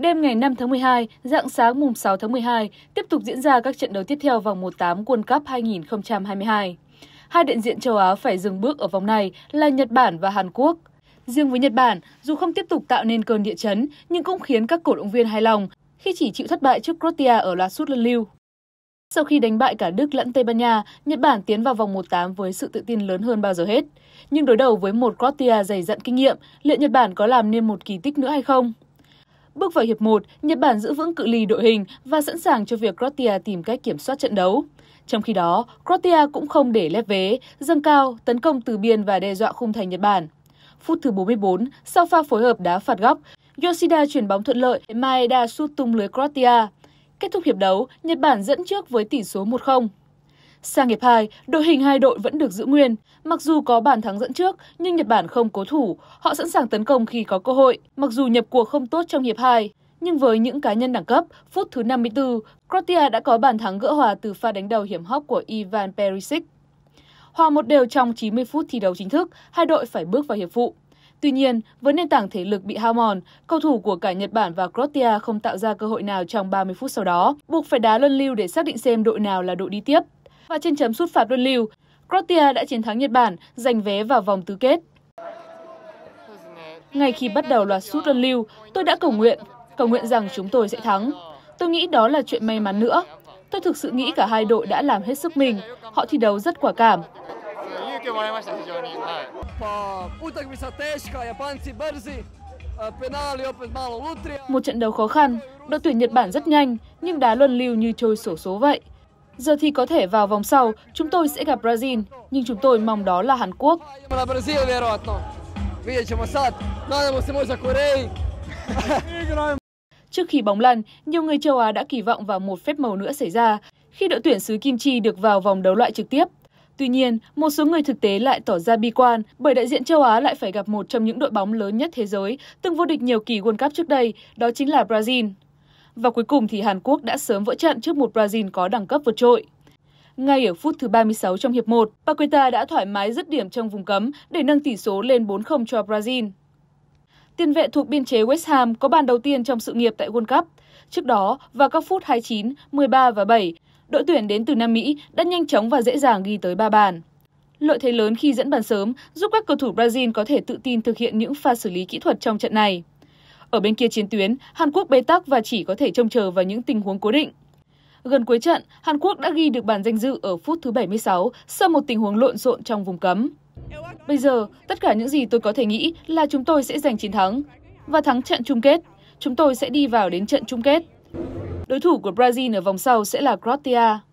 Đêm ngày 5 tháng 12, dạng sáng mùng 6 tháng 12 tiếp tục diễn ra các trận đấu tiếp theo vòng 1/8 World Cup 2022. Hai đại diện châu Á phải dừng bước ở vòng này là Nhật Bản và Hàn Quốc. Riêng với Nhật Bản, dù không tiếp tục tạo nên cơn địa chấn, nhưng cũng khiến các cổ động viên hài lòng khi chỉ chịu thất bại trước Croatia ở loạt sút luân lưu. Sau khi đánh bại cả Đức lẫn Tây Ban Nha, Nhật Bản tiến vào vòng 1-8 với sự tự tin lớn hơn bao giờ hết. Nhưng đối đầu với một Croatia dày dặn kinh nghiệm, liệu Nhật Bản có làm nên một kỳ tích nữa hay không? Bước vào hiệp 1, Nhật Bản giữ vững cự ly đội hình và sẵn sàng cho việc Croatia tìm cách kiểm soát trận đấu. Trong khi đó, Croatia cũng không để lép vế, dâng cao, tấn công từ biên và đe dọa khung thành Nhật Bản. Phút thứ 44, sau pha phối hợp đá phạt góc, Yoshida chuyển bóng thuận lợi, để Maeda sút tung lưới Croatia. Kết thúc hiệp đấu, Nhật Bản dẫn trước với tỷ số 1-0. Sang hiệp 2, đội hình hai đội vẫn được giữ nguyên. Mặc dù có bàn thắng dẫn trước, nhưng Nhật Bản không cố thủ. Họ sẵn sàng tấn công khi có cơ hội, mặc dù nhập cuộc không tốt trong hiệp 2. Nhưng với những cá nhân đẳng cấp, phút thứ 54, Croatia đã có bàn thắng gỡ hòa từ pha đánh đầu hiểm hóc của Ivan Perisic. Hòa một đều trong 90 phút thi đấu chính thức, hai đội phải bước vào hiệp phụ. Tuy nhiên, với nền tảng thể lực bị hao mòn, cầu thủ của cả Nhật Bản và Croatia không tạo ra cơ hội nào trong 30 phút sau đó, buộc phải đá luân lưu để xác định xem đội nào là đội đi tiếp và trên chấm sút phạt luân lưu, Croatia đã chiến thắng Nhật Bản, giành vé vào vòng tứ kết. Ngay khi bắt đầu loạt sút luân lưu, tôi đã cầu nguyện, cầu nguyện rằng chúng tôi sẽ thắng. Tôi nghĩ đó là chuyện may mắn nữa. Tôi thực sự nghĩ cả hai đội đã làm hết sức mình, họ thi đấu rất quả cảm. Một trận đấu khó khăn, đội tuyển Nhật Bản rất nhanh, nhưng đá luân lưu như trôi sổ số vậy. Giờ thì có thể vào vòng sau, chúng tôi sẽ gặp Brazil, nhưng chúng tôi mong đó là Hàn Quốc. Trước khi bóng lăn, nhiều người châu Á đã kỳ vọng vào một phép màu nữa xảy ra khi đội tuyển xứ Kim Chi được vào vòng đấu loại trực tiếp. Tuy nhiên, một số người thực tế lại tỏ ra bi quan bởi đại diện châu Á lại phải gặp một trong những đội bóng lớn nhất thế giới, từng vô địch nhiều kỳ World Cup trước đây, đó chính là Brazil. Và cuối cùng thì Hàn Quốc đã sớm vỡ trận trước một Brazil có đẳng cấp vượt trội. Ngay ở phút thứ 36 trong hiệp 1, Paqueta đã thoải mái dứt điểm trong vùng cấm để nâng tỷ số lên 4-0 cho Brazil. Tiền vệ thuộc biên chế West Ham có bàn đầu tiên trong sự nghiệp tại World Cup. Trước đó, vào các phút 29, 13 và 7, đội tuyển đến từ Nam Mỹ đã nhanh chóng và dễ dàng ghi tới 3 bàn. Lợi thế lớn khi dẫn bàn sớm giúp các cầu thủ Brazil có thể tự tin thực hiện những pha xử lý kỹ thuật trong trận này. Ở bên kia chiến tuyến, Hàn Quốc bế tắc và chỉ có thể trông chờ vào những tình huống cố định. Gần cuối trận, Hàn Quốc đã ghi được bàn danh dự ở phút thứ 76 sau một tình huống lộn xộn trong vùng cấm. Bây giờ, tất cả những gì tôi có thể nghĩ là chúng tôi sẽ giành chiến thắng. Và thắng trận chung kết, chúng tôi sẽ đi vào đến trận chung kết. Đối thủ của Brazil ở vòng sau sẽ là Croatia.